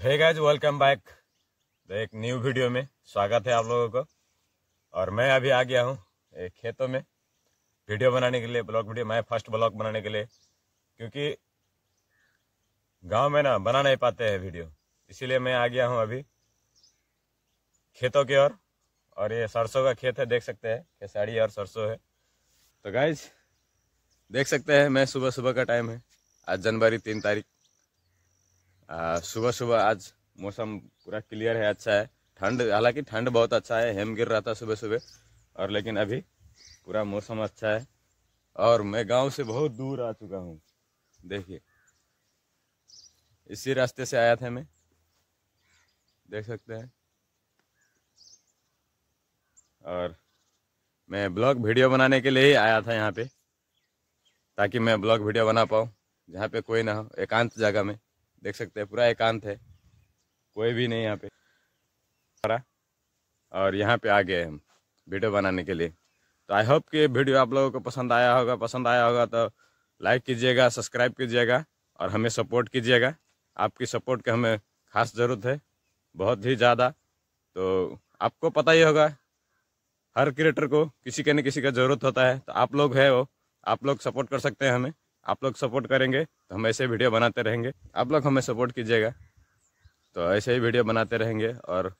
हे guys welcome back एक new video में स्वागत है आप लोगों को और मैं अभी आ गया हूँ खेतों में वीडियो बनाने के लिए ब्लॉग वीडियो मैं फर्स्ट ब्लॉग बनाने के लिए क्योंकि गांव में ना बना नहीं पाते हैं वीडियो इसीलिए मैं आ गया हूँ अभी खेतों की ओर और, और ये सरसों का खेत है देख सकते हैं खेसाड़ी और सरसों है तो गाइज देख सकते हैं मैं सुबह सुबह का टाइम है आज जनवरी तीन तारीख सुबह सुबह आज मौसम पूरा क्लियर है अच्छा है ठंड हालांकि ठंड बहुत अच्छा है हेम गिर रहा था सुबह सुबह और लेकिन अभी पूरा मौसम अच्छा है और मैं गांव से बहुत दूर आ चुका हूँ देखिए इसी रास्ते से आया था मैं देख सकते हैं और मैं ब्लॉग वीडियो बनाने के लिए ही आया था यहाँ पे ताकि मैं ब्लॉग वीडियो बना पाऊँ जहाँ पे कोई ना हो एकांत जगह में देख सकते हैं पूरा एकांत है कोई भी नहीं यहाँ पे और यहाँ पे आ गए हम वीडियो बनाने के लिए तो आई होप कि वीडियो आप लोगों को पसंद आया होगा पसंद आया होगा तो लाइक कीजिएगा सब्सक्राइब कीजिएगा और हमें सपोर्ट कीजिएगा आपकी सपोर्ट की हमें खास ज़रूरत है बहुत ही ज़्यादा तो आपको पता ही होगा हर क्रिएटर को किसी के न किसी का ज़रूरत होता है तो आप लोग है वो आप लोग सपोर्ट कर सकते हैं हमें आप लोग सपोर्ट करेंगे तो हम ऐसे वीडियो बनाते रहेंगे आप लोग हमें सपोर्ट कीजिएगा तो ऐसे ही वीडियो बनाते रहेंगे और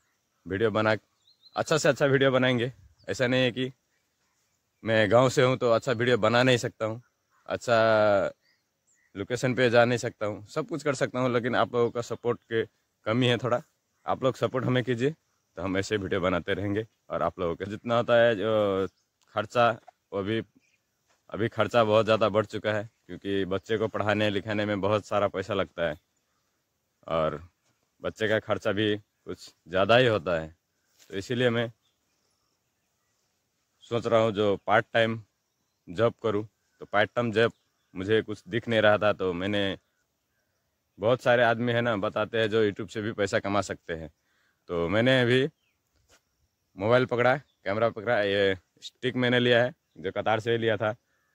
वीडियो बना अच्छा से अच्छा वीडियो बनाएंगे ऐसा नहीं है कि मैं गांव से हूं तो अच्छा वीडियो बना नहीं सकता हूं अच्छा लोकेशन पे जा नहीं सकता हूं सब कुछ कर सकता हूं लेकिन आप लोगों का सपोर्ट के कमी है थोड़ा आप लोग सपोर्ट हमें कीजिए तो हम ऐसे वीडियो बनाते रहेंगे और आप लोगों का जितना होता है जो खर्चा वो भी अभी खर्चा बहुत ज़्यादा बढ़ चुका है क्योंकि बच्चे को पढ़ाने लिखाने में बहुत सारा पैसा लगता है और बच्चे का खर्चा भी कुछ ज़्यादा ही होता है तो इसीलिए मैं सोच रहा हूँ जो पार्ट टाइम जॉब करूँ तो पार्ट टाइम जॉब मुझे कुछ दिख नहीं रहा था तो मैंने बहुत सारे आदमी है ना बताते हैं जो यूट्यूब से भी पैसा कमा सकते हैं तो मैंने अभी मोबाइल पकड़ा कैमरा पकड़ा ये स्टिक मैंने लिया है जो कतार से लिया था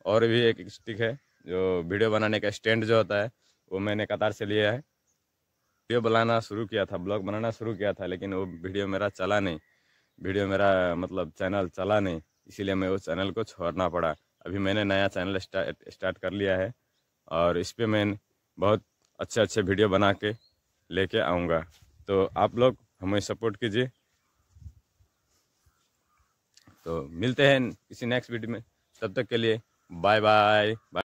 और भी एक स्टिक है जो वीडियो बनाने का स्टैंड जो होता है वो मैंने कतार से लिया है वीडियो बनाना शुरू किया था ब्लॉग बनाना शुरू किया था लेकिन वो वीडियो मेरा चला नहीं वीडियो मेरा मतलब चैनल चला नहीं इसीलिए मैं उस चैनल को छोड़ना पड़ा अभी मैंने नया चैनल स्टार्ट स्टार्ट कर लिया है और इस पर मैं बहुत अच्छे अच्छे वीडियो बना के लेके आऊँगा तो आप लोग हमें सपोर्ट कीजिए तो मिलते हैं किसी नेक्स्ट वीडियो में तब तक के लिए Bye-bye. Bye.